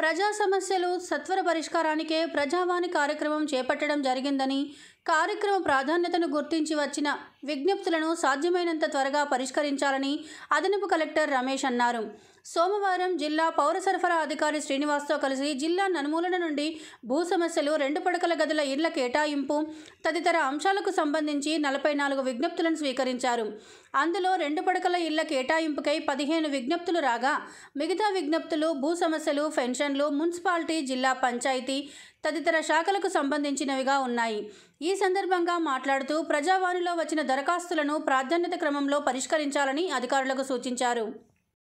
ప్రజా సమస్యలు సత్వర పరిష్కారానికే ప్రజావాణి కార్యక్రమం చేపట్టడం జరిగిందని కార్యక్రమ ప్రాధాన్యతను గుర్తించి వచ్చిన విజ్ఞప్తులను సాధ్యమైనంత త్వరగా పరిష్కరించాలని అదనపు కలెక్టర్ రమేష్ అన్నారు సోమవారం జిల్లా పౌర సరఫరా అధికారి శ్రీనివాస్తో కలిసి జిల్లా నన్మూలన నుండి భూ సమస్యలు రెండు పడకల గదుల ఇళ్ల కేటాయింపు తదితర అంశాలకు సంబంధించి నలభై నాలుగు విజ్ఞప్తులను స్వీకరించారు అందులో రెండు పడకల ఇళ్ల కేటాయింపుకై పదిహేను విజ్ఞప్తులు రాగా మిగతా విజ్ఞప్తులు భూ సమస్యలు పెన్షన్లు మున్సిపాలిటీ జిల్లా పంచాయతీ తదితర శాఖలకు సంబంధించినవిగా ఉన్నాయి ఈ సందర్భంగా మాట్లాడుతూ ప్రజావాణిలో వచ్చిన దరఖాస్తులను ప్రాధాన్యత క్రమంలో పరిష్కరించాలని అధికారులకు సూచించారు